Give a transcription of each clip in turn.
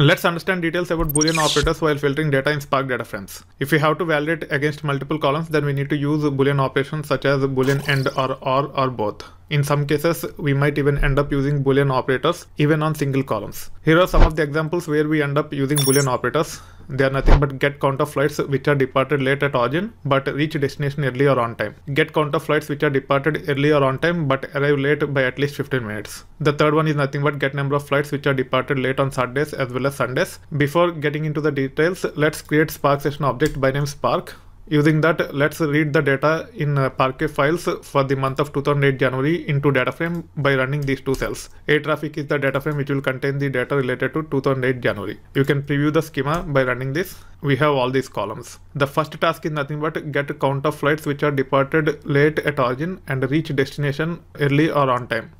Let's understand details about Boolean operators while filtering data in Spark data frames. If we have to validate against multiple columns, then we need to use Boolean operations such as Boolean AND or OR or both. In some cases, we might even end up using Boolean operators even on single columns. Here are some of the examples where we end up using Boolean operators. They are nothing but get count of flights which are departed late at origin but reach destination early or on time. Get count of flights which are departed early or on time but arrive late by at least 15 minutes. The third one is nothing but get number of flights which are departed late on Saturdays as well as Sundays. Before getting into the details, let's create Spark session object by name Spark Using that, let's read the data in uh, Parquet files for the month of 2008 January into data frame by running these two cells. A traffic is the data frame which will contain the data related to 2008 January. You can preview the schema by running this. We have all these columns. The first task is nothing but get count of flights which are departed late at origin and reach destination early or on time.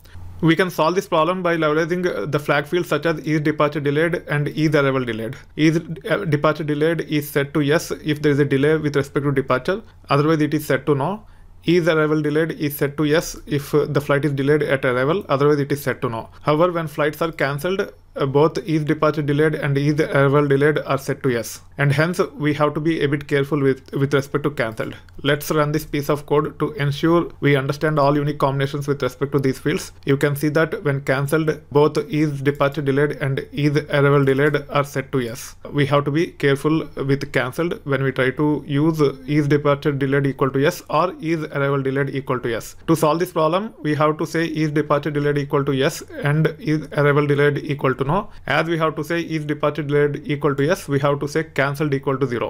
We can solve this problem by leveraging the flag fields such as is departure delayed and is arrival delayed. Is uh, departure delayed is set to yes if there is a delay with respect to departure, otherwise it is set to no. Is arrival delayed is set to yes if uh, the flight is delayed at arrival, otherwise it is set to no. However, when flights are cancelled, uh, both is departure delayed and is arrival delayed are set to yes and hence we have to be a bit careful with, with respect to cancelled. Let's run this piece of code to ensure we understand all unique combinations with respect to these fields. You can see that when cancelled, both is departure delayed and is arrival delayed are set to yes. We have to be careful with cancelled when we try to use is departure delayed equal to yes or is arrival delayed equal to yes. To solve this problem, we have to say is departure delayed equal to yes and is arrival delayed equal to no. As we have to say is departure delayed equal to yes, we have to say cancelled cancelled equal to zero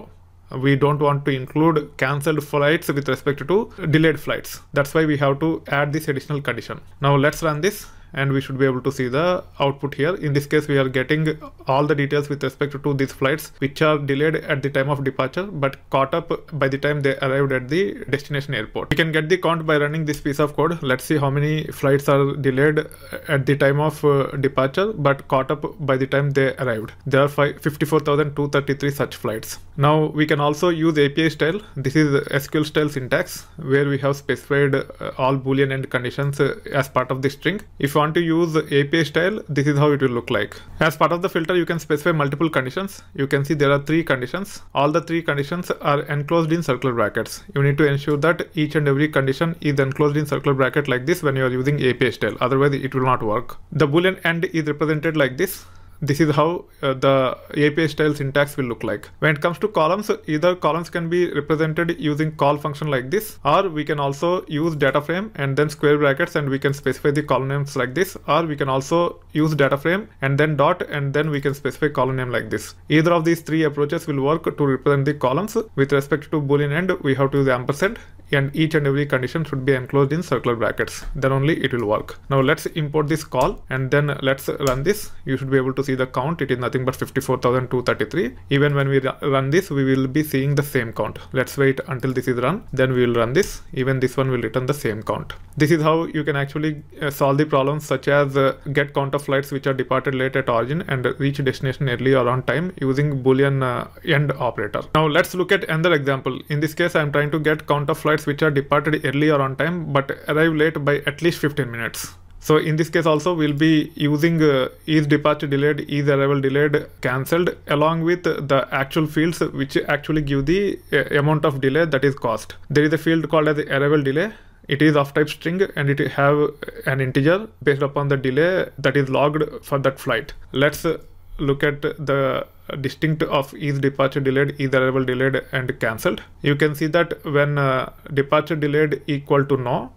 we don't want to include cancelled flights with respect to delayed flights. That's why we have to add this additional condition. Now let's run this and we should be able to see the output here. In this case, we are getting all the details with respect to these flights which are delayed at the time of departure but caught up by the time they arrived at the destination airport. We can get the count by running this piece of code. Let's see how many flights are delayed at the time of uh, departure but caught up by the time they arrived. There are 54,233 such flights. Now we can also use API style. This is SQL style syntax where we have specified uh, all boolean and conditions uh, as part of the string. If want to use API style, this is how it will look like. As part of the filter, you can specify multiple conditions. You can see there are three conditions. All the three conditions are enclosed in circular brackets. You need to ensure that each and every condition is enclosed in circular bracket like this when you are using API style. Otherwise, it will not work. The boolean end is represented like this. This is how uh, the API style syntax will look like. When it comes to columns, either columns can be represented using call function like this, or we can also use data frame and then square brackets and we can specify the column names like this, or we can also use data frame and then dot and then we can specify column name like this. Either of these three approaches will work to represent the columns. With respect to boolean end, we have to use ampersand and each and every condition should be enclosed in circular brackets then only it will work now let's import this call and then let's run this you should be able to see the count it is nothing but 54233 even when we run this we will be seeing the same count let's wait until this is run then we will run this even this one will return the same count this is how you can actually uh, solve the problems such as uh, get count of flights which are departed late at origin and reach destination early or on time using boolean uh, end operator now let's look at another example in this case i am trying to get count of flights flights which are departed early or on time but arrive late by at least 15 minutes. So in this case also we'll be using uh, is departure delayed, is arrival delayed, cancelled along with the actual fields which actually give the uh, amount of delay that is caused. There is a field called as arrival delay. It is of type string and it have uh, an integer based upon the delay that is logged for that flight. Let's uh, look at the distinct of is departure delayed, is arrival delayed and cancelled. You can see that when uh, departure delayed equal to no,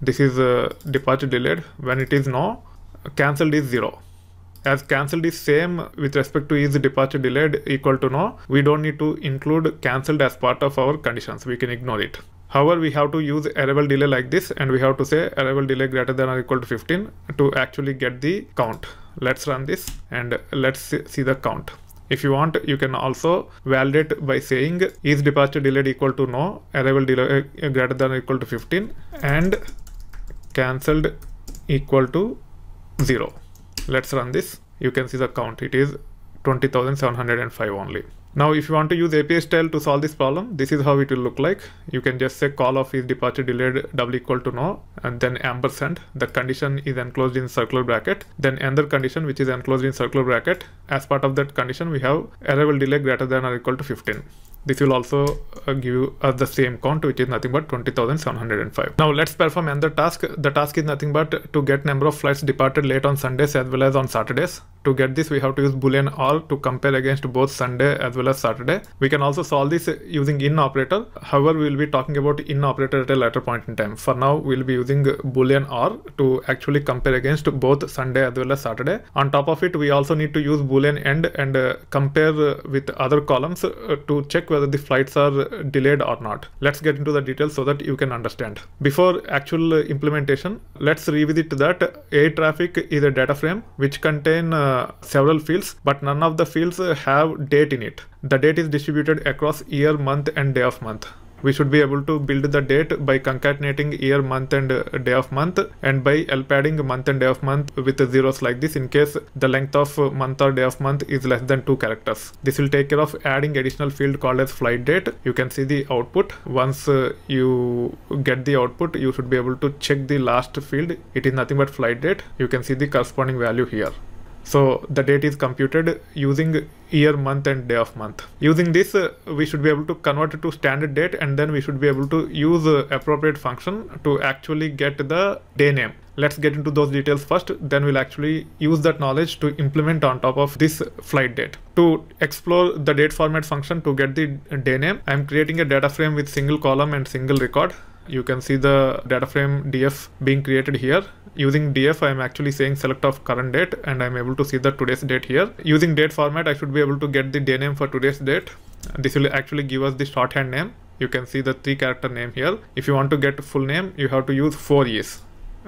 this is uh, departure delayed. When it is no, cancelled is zero. As cancelled is same with respect to is departure delayed equal to no, we don't need to include cancelled as part of our conditions. We can ignore it. However, we have to use arrival delay like this and we have to say arrival delay greater than or equal to 15 to actually get the count let's run this and let's see the count if you want you can also validate by saying is departure delayed equal to no arrival delay uh, greater than or equal to 15 and cancelled equal to 0 let's run this you can see the count it is 20,705 only now, if you want to use API style to solve this problem, this is how it will look like. You can just say call of is departure delayed double equal to no, and then ampersand. The condition is enclosed in circular bracket. Then another condition which is enclosed in circular bracket. As part of that condition, we have arrival delay greater than or equal to 15 this will also uh, give you uh, the same count which is nothing but 20,705. Now let's perform another task. The task is nothing but to get number of flights departed late on Sundays as well as on Saturdays. To get this, we have to use boolean all to compare against both Sunday as well as Saturday. We can also solve this using in operator. However, we will be talking about in operator at a later point in time. For now, we'll be using boolean or to actually compare against both Sunday as well as Saturday. On top of it, we also need to use boolean end and uh, compare uh, with other columns uh, to check whether the flights are delayed or not. Let's get into the details so that you can understand. Before actual implementation, let's revisit that air traffic is a data frame which contain uh, several fields, but none of the fields have date in it. The date is distributed across year, month and day of month we should be able to build the date by concatenating year month and day of month and by l-padding month and day of month with zeros like this in case the length of month or day of month is less than two characters this will take care of adding additional field called as flight date you can see the output once uh, you get the output you should be able to check the last field it is nothing but flight date you can see the corresponding value here so the date is computed using year, month and day of month. Using this, uh, we should be able to convert it to standard date and then we should be able to use uh, appropriate function to actually get the day name. Let's get into those details first, then we'll actually use that knowledge to implement on top of this flight date. To explore the date format function to get the day name, I'm creating a data frame with single column and single record. You can see the data frame df being created here using df i'm actually saying select of current date and i'm able to see the today's date here using date format i should be able to get the day name for today's date this will actually give us the shorthand name you can see the three character name here if you want to get full name you have to use four e's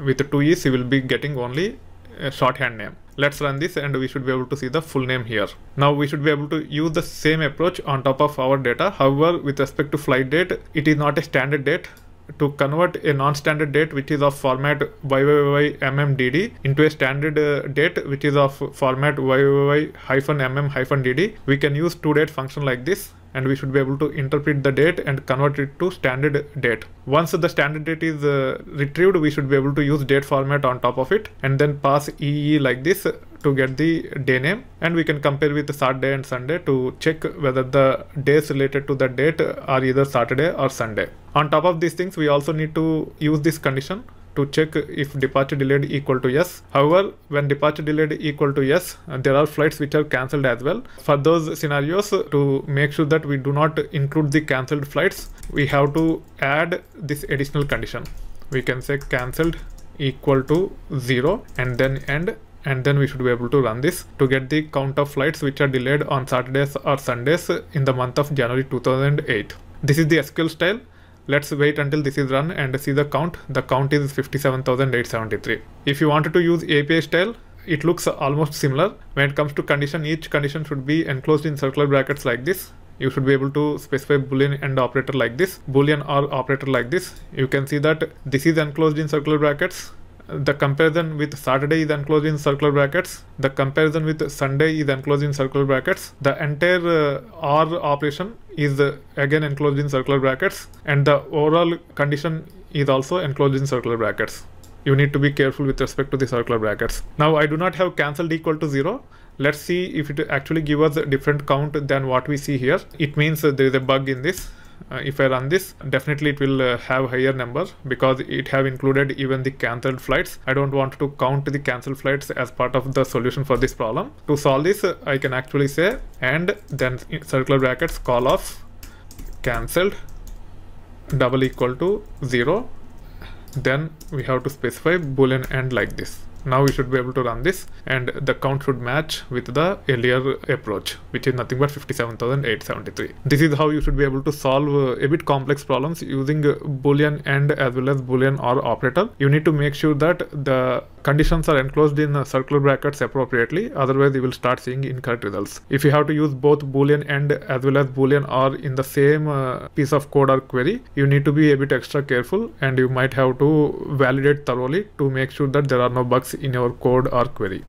with two e's you will be getting only a shorthand name let's run this and we should be able to see the full name here now we should be able to use the same approach on top of our data however with respect to flight date it is not a standard date to convert a non-standard date which is of format yyyy-mm-dd, into a standard uh, date which is of format yyyy mm dd We can use to_date date function like this and we should be able to interpret the date and convert it to standard date. Once the standard date is uh, retrieved, we should be able to use date format on top of it and then pass EE like this to get the day name and we can compare with Saturday and Sunday to check whether the days related to the date are either Saturday or Sunday. On top of these things, we also need to use this condition to check if departure delayed equal to yes. However, when departure delayed equal to yes, there are flights which are cancelled as well. For those scenarios, to make sure that we do not include the cancelled flights, we have to add this additional condition. We can say cancelled equal to zero and then end and then we should be able to run this to get the count of flights which are delayed on Saturdays or Sundays in the month of January 2008. This is the SQL style. Let's wait until this is run and see the count. The count is 57,873. If you wanted to use API style, it looks almost similar. When it comes to condition, each condition should be enclosed in circular brackets like this. You should be able to specify boolean and operator like this, boolean or operator like this. You can see that this is enclosed in circular brackets. The comparison with Saturday is enclosed in circular brackets. The comparison with Sunday is enclosed in circular brackets. The entire uh, OR operation is again enclosed in circular brackets and the overall condition is also enclosed in circular brackets. You need to be careful with respect to the circular brackets. Now I do not have cancelled equal to 0. Let's see if it actually gives us a different count than what we see here. It means there is a bug in this uh, if I run this definitely it will uh, have higher number because it have included even the cancelled flights I don't want to count the cancelled flights as part of the solution for this problem to solve this uh, I can actually say and then circular brackets call off cancelled double equal to 0 then we have to specify boolean and like this now we should be able to run this and the count should match with the earlier approach which is nothing but 57873 this is how you should be able to solve uh, a bit complex problems using boolean and as well as boolean or operator you need to make sure that the conditions are enclosed in circular brackets appropriately, otherwise you will start seeing incorrect results. If you have to use both boolean and as well as boolean or in the same uh, piece of code or query, you need to be a bit extra careful and you might have to validate thoroughly to make sure that there are no bugs in your code or query.